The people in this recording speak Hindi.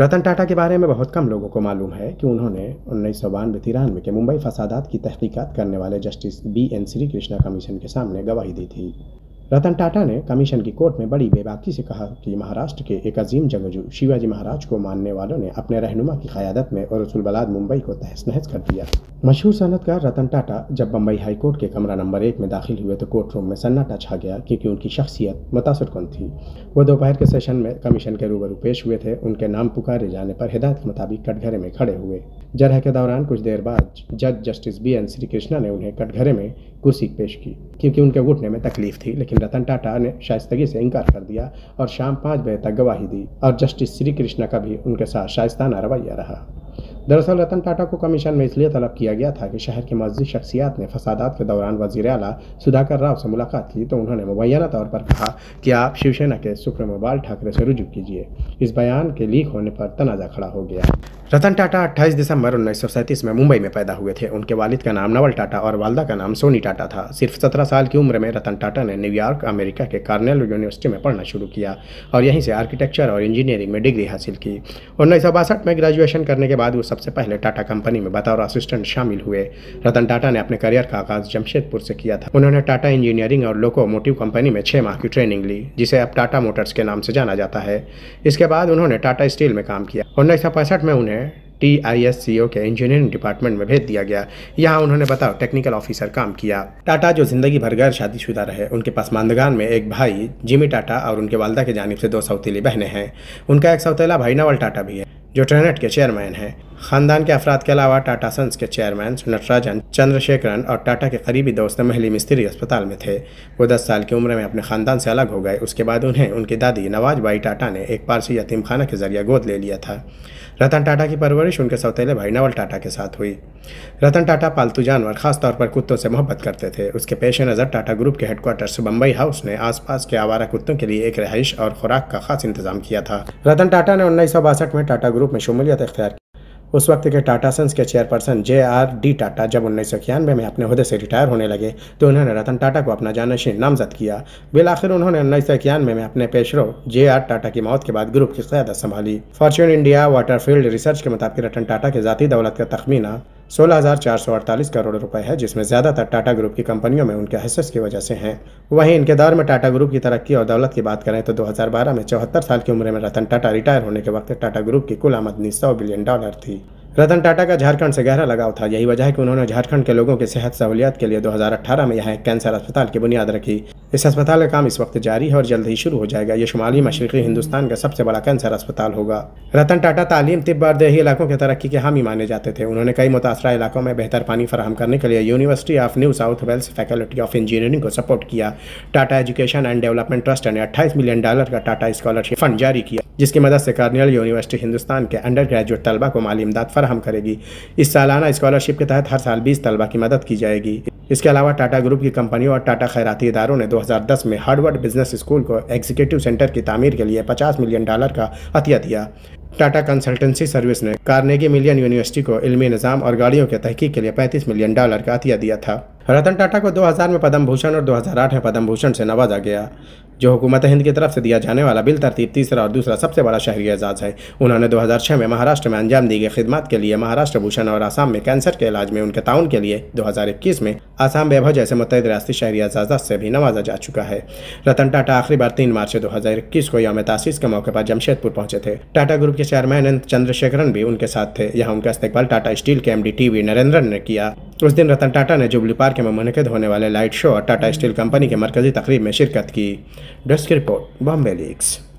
रतन टाटा के बारे में बहुत कम लोगों को मालूम है कि उन्होंने उन्नीस सौ बानवे तिरानवे के मुंबई फसादात की तहकीकात करने वाले justice B N Srikrishna commission के सामने गवाही दी थी रतन टाटा ने कमीशन की कोर्ट में बड़ी बेबाकी से कहा कि महाराष्ट्र के एक अजीम जंगजू शिवाजी महाराज को मानने वालों ने अपने रहनुमा की क्यादत में और बलाद मुंबई को तहस नहस कर दिया मशहूर सनतकार रतन टाटा जब बम्बई हाई कोर्ट के कमरा नंबर एक में दाखिल हुए तो कोर्ट रूम में सन्नाटा छा गया क्योंकि उनकी शख्सियत मुतासर कौन थी वो दोपहर के सेशन में कमीशन के रूबरू पेश हुए थे उनके नाम पुकारे जाने पर हिदायत के मुताबिक कटघरे में खड़े हुए जरह के दौरान कुछ देर बाद जज justice B N Srikrishna ने उन्हें कटघरे में कुर्सी पेश की क्योंकि उनके घुटने में तकलीफ थी लेकिन लेकिन रतन टाटा ने शाइस्तगी से इनकार कर दिया और शाम पाँच बजे तक गवाही दी और जस्टिस श्री कृष्णा का भी उनके साथ शाइस्ताना रवैया रहा दरअसल रतन टाटा को कमीशन में इसलिए तलब किया गया था कि शहर की मस्जिद शख्सियात ने फसादात के दौरान वजीर अला सुधाकर राव से मुलाकात की तो उन्होंने मुबैना तौर पर कहा कि आप शिवसेना के सुप्रीमो बाल ठाकरे से रुजू कीजिए इस बयान के लीक होने पर तनाजा खड़ा हो गया रतन टाटा 28 दिसंबर उन्नीस में मुंबई में पैदा हुए थे उनके वालिद का नाम नवल टाटा और वालदा का नाम सोनी टाटा था सिर्फ 17 साल की उम्र में रतन टाटा ने न्यूयॉर्क अमेरिका के कार्नेल यूनिवर्सिटी में पढ़ना शुरू किया और यहीं से आर्किटेक्चर और इंजीनियरिंग में डिग्री हासिल की उन्नीस में ग्रेजुएशन करने के बाद वो सबसे पहले टाटा कंपनी में बतौर असिस्टेंट शामिल हुए रतन टाटा ने अपने करियर का आगाज जमशेदपुर से किया था उन्होंने टाटा इंजीनियरिंग और लोकोमोटिव कंपनी में छह माह की ट्रेनिंग ली जिसे अब टाटा मोटर्स के नाम से जाना जाता है इसके बाद उन्होंने टाटा स्टील में काम किया उन्नीस में उन्हें टी आई एस सी ओ के इंजीनियरिंग डिपार्टमेंट में भेज दिया गया यहाँ उन्होंने बताओ टेक्निकल ऑफिसर काम किया टाटा जो जिंदगी भर गैर शादीशुदा रहे उनके पसमानदगान में एक भाई जिमी टाटा और उनके वालदा की जानब से दो सौतीली बहनें हैं उनका एक सौतीला भाई नवल टाटा भी है जो ट्रेनेट के चेयरमैन हैं खानदान के अफराद के अलावा टाटा सन्स के चेयरमैन नटराजन चंद्रशेखरन और टाटा के करीबी दोस्त महली मिस्त्री अस्पताल में थे वो दस साल की उम्र में अपने खानदान से अलग हो गए उसके बाद उन्हें उनकी दादी नवाज भाई टाटा ने एक पारसी यतीम खाना के जरिए गोद ले लिया था रतन टाटा की परवरिश उनके सौतेले भाई नवल टाटा के साथ हुई रतन टाटा पालतू जानवर खासतौर पर कुत्तों से मोहब्बत करते थे उसके पेश नज़र टाटा ग्रुप के से बम्बई हाउस ने आसपास के आवारा कुत्तों के लिए एक रहाइश और खुराक का खास इंतजाम किया था रतन टाटा ने उन्नीस में टाटा ग्रुप में शमूलियत अख्तियार उस वक्त के टाटा सन्स के chairperson J R D Tata जब उन्नीस सौ इक्यानवे में अपने हदे से रिटायर होने लगे तो उन्होंने रतन टाटा को अपना जानशीन नामजद किया बिलाखिर उन्होंने उन्नीस सौ इक्यानवे में अपने पेशरों जे आर टाटा की मौत के बाद ग्रुप की क्यादत संभाली फॉर्चून इंडिया वाटरफील्ड रिसर्च के मुताबिक रतन टाटा के ज़ाती दौलत का तखमीना सोलह करोड़ रुपए है जिसमें ज़्यादातर टाटा ग्रुप की कंपनियों में उनके हिस्से की वजह से हैं वहीं इनके दौर में टाटा ग्रुप की तरक्की और दौलत की बात करें तो 2012 में चौहत्तर साल की उम्र में रतन टाटा रिटायर होने के वक्त टाटा ग्रुप की कुल आमदनी सौ बिलियन डॉलर थी रतन टाटा का झारखंड से गहरा लगाव था यही वजह है कि उन्होंने झारखंड के लोगों की सेहत सहूलियत के लिए 2018 में यहाँ एक कैंसर अस्पताल की बुनियाद रखी इस अस्पताल का काम इस वक्त जारी है और जल्द ही शुरू हो जाएगा ये शुमाली मशरक़ी हिंदुस्तान का सबसे बड़ा कैंसर अस्पताल होगा रतन टाटा तालीम तिब और दही इलाकों के तरक्की के हामी माने जाते थे उन्होंने कई मुतासरा इलाकों में बेहतर पानी फराम करने के लिए University of New South Wales faculty of engineering को सपोर्ट किया Tata education and development trust ने अट्ठाईस मिलियन डॉलर का टाटा स्कॉलरशिप फंड जारी किया जिसकी मदद से कार्नियल यूनिवर्सिटी हिंदुस्तान के अंडर ग्रेजुएट तलबा को माली इमदाद फराम करेगी इस सालाना स्कॉलरशिप के तहत हर साल बीस तलबा की मदद की जाएगी इसके अलावा टाटा ग्रुप की कंपनियों और टाटा खैराती इदारों ने 2010 में हार्वर्ड बिजनेस स्कूल को एग्जीक्यूटिव सेंटर की तमीर के लिए 50 मिलियन डॉलर का हतिया दिया टाटा कंसल्टेंसी सर्विस ने कार्नेगी मिलियन यूनिवर्सिटी को इलमी निज़ाम और गाड़ियों के तहकीक के लिए 35 मिलियन डॉलर का अतिया दिया था रतन टाटा को 2000 में पद्म भूषण और 2008 में पद्म भूषण से नवाजा गया जो हुकूमत हिंद की तरफ से दिया जाने वाला बिल तरतीब तीसरा और दूसरा सबसे बड़ा शहरी एजाज़ है उन्होंने 2006 में महाराष्ट्र में अंजाम दी गई खिदमत के लिए महाराष्ट्र भूषण और आसाम में कैंसर के इलाज में उनके ताउन के लिए 2021 में आसाम वैभव जैसे मुतद रियाती शहरी एजाजा से भी नवाजा जा चुका है रतन टाटा आखिरी बार तीन मार्च दो को यौम तासीस के मौके पर जमशेदपुर पहुंचे थे टाटा ग्रुप के चेयरमैन एन चंद्रशेखरन भी उनके साथ थे यहाँ उनका इस्तेबाल टाटा स्टील के एम डी नरेंद्रन ने किया उस दिन रतन टाटा ने जुबली पार्क में मुनद होने वाले लाइट शो और टाटा स्टील कंपनी के मरकजी तकरीब में शिरकत की डेस्क रिपोर्ट बॉम्बे लीग्स